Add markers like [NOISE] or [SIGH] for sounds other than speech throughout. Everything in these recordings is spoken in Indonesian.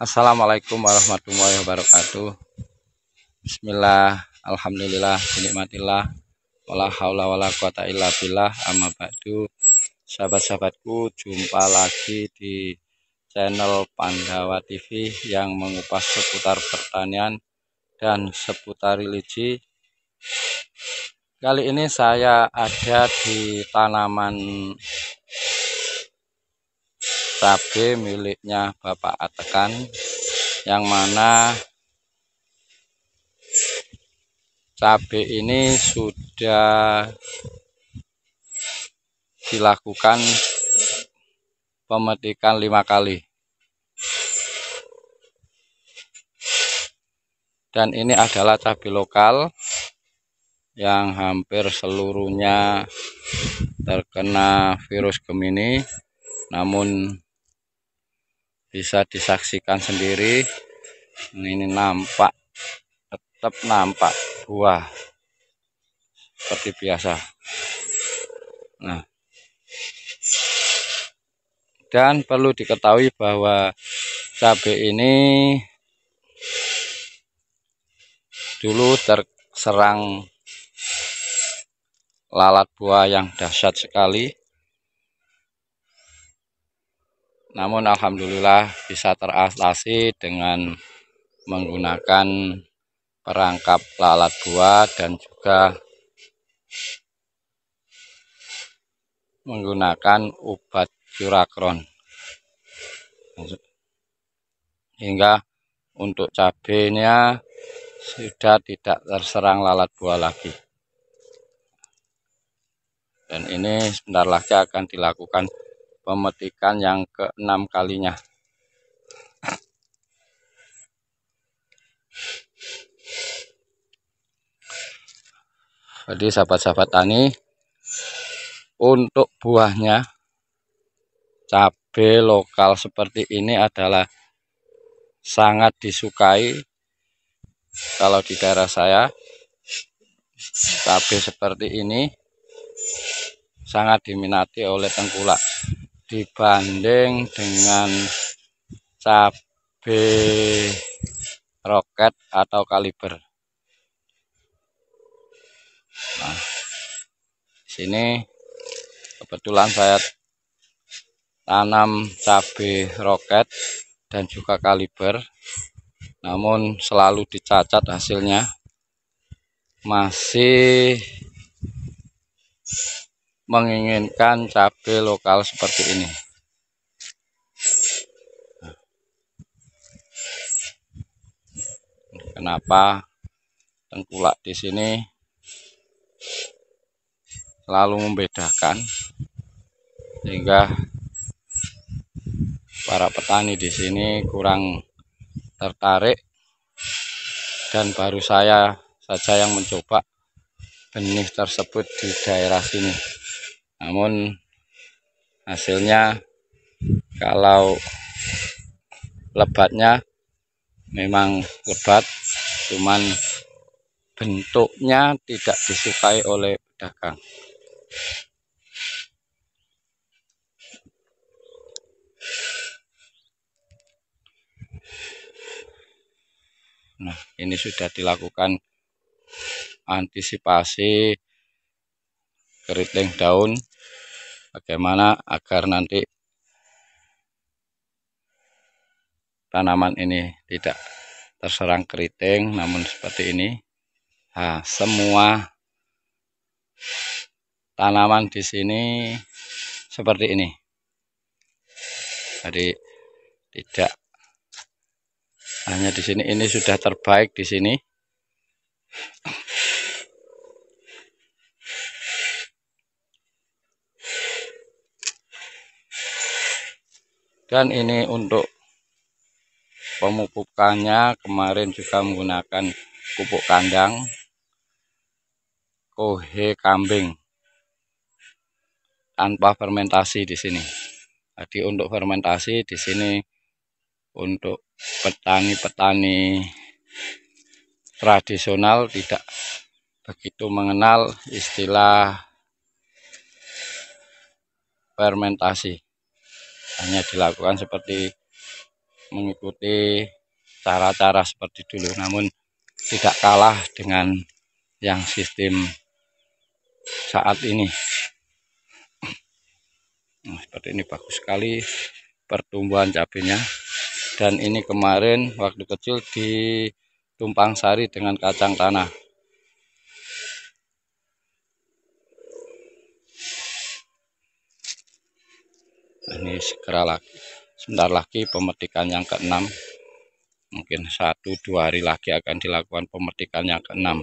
Assalamualaikum warahmatullahi wabarakatuh. Bismillah, alhamdulillah, nikmatillah. Wala haula wala quwata illa billah amma ba'du. Sahabat-sahabatku, jumpa lagi di channel Pandawa TV yang mengupas seputar pertanian dan seputar religi. Kali ini saya ada di tanaman cabe miliknya Bapak Atekan yang mana cabe ini sudah dilakukan pemetikan lima kali dan ini adalah cabai lokal yang hampir seluruhnya terkena virus Gemini namun bisa disaksikan sendiri ini nampak tetap nampak buah seperti biasa nah dan perlu diketahui bahwa cabai ini dulu terserang lalat buah yang dahsyat sekali Namun alhamdulillah bisa teratasi dengan menggunakan perangkap lalat buah dan juga menggunakan obat curakron hingga untuk cabenya sudah tidak terserang lalat buah lagi dan ini sebentar lagi akan dilakukan pemetikan yang keenam kalinya. Jadi sahabat-sahabat tani untuk buahnya cabe lokal seperti ini adalah sangat disukai kalau di daerah saya cabe seperti ini sangat diminati oleh tengkulak dibanding dengan cabe roket atau kaliber. Nah, sini kebetulan saya tanam cabe roket dan juga kaliber namun selalu dicacat hasilnya masih menginginkan cabai lokal seperti ini kenapa tengkulak di sini selalu membedakan sehingga para petani di sini kurang tertarik dan baru saya saja yang mencoba benih tersebut di daerah sini namun hasilnya kalau lebatnya memang lebat cuman bentuknya tidak disukai oleh pedagang Nah, ini sudah dilakukan antisipasi keriting daun bagaimana agar nanti tanaman ini tidak terserang keriting namun seperti ini nah, semua tanaman di sini seperti ini jadi tidak hanya di sini ini sudah terbaik di sini dan ini untuk pemupukannya kemarin juga menggunakan pupuk kandang kohe kambing tanpa fermentasi di sini. Jadi untuk fermentasi di sini untuk petani-petani tradisional tidak begitu mengenal istilah fermentasi hanya dilakukan seperti mengikuti cara-cara seperti dulu namun tidak kalah dengan yang sistem saat ini nah, seperti ini bagus sekali pertumbuhan cabenya dan ini kemarin waktu kecil di tumpang sari dengan kacang tanah ini segera lagi sebentar lagi pemetikan yang keenam mungkin satu dua hari lagi akan dilakukan pemetikan yang keenam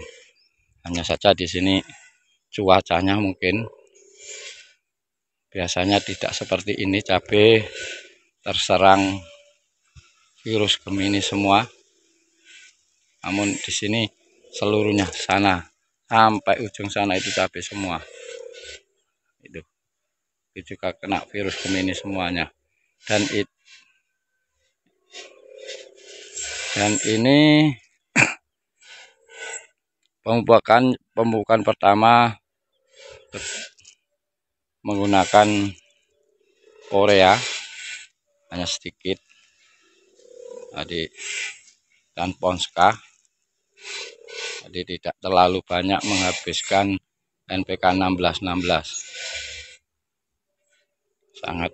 hanya saja di sini cuacanya mungkin biasanya tidak seperti ini cabai terserang virus kemini semua namun di sini seluruhnya sana sampai ujung sana itu cabai semua itu itu juga kena virus kemini semuanya dan it dan ini [CLEARS THROAT] pembukaan pembukaan pertama menggunakan Korea hanya sedikit tadi dan Ponska jadi tidak terlalu banyak menghabiskan NPK 1616 16 sangat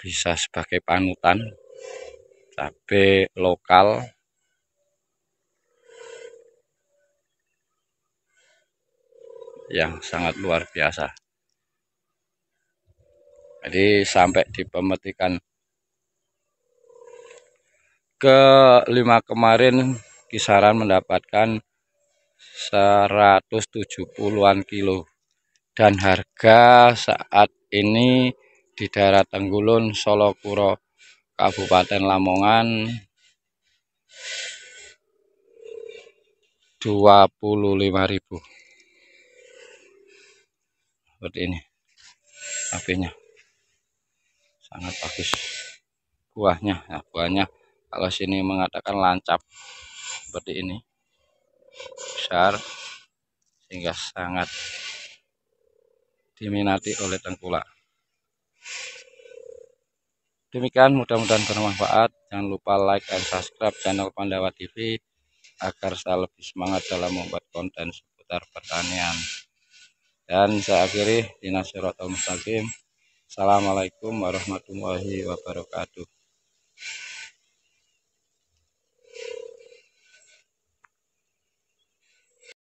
bisa sebagai panutan cabe lokal yang sangat luar biasa jadi sampai di pemetikan kelima kemarin kisaran mendapatkan 170-an kilo dan harga saat ini di daerah Tenggulun, Solokuro, Kabupaten Lamongan 25.000 seperti ini apinya sangat bagus buahnya ya, buahnya kalau sini mengatakan lancap seperti ini besar sehingga sangat diminati oleh tengkulak. Demikian mudah-mudahan bermanfaat. Jangan lupa like dan subscribe channel Pandawa TV agar saya lebih semangat dalam membuat konten seputar pertanian. Dan saya akhiri Nasirotul mustaqim. Assalamualaikum warahmatullahi wabarakatuh.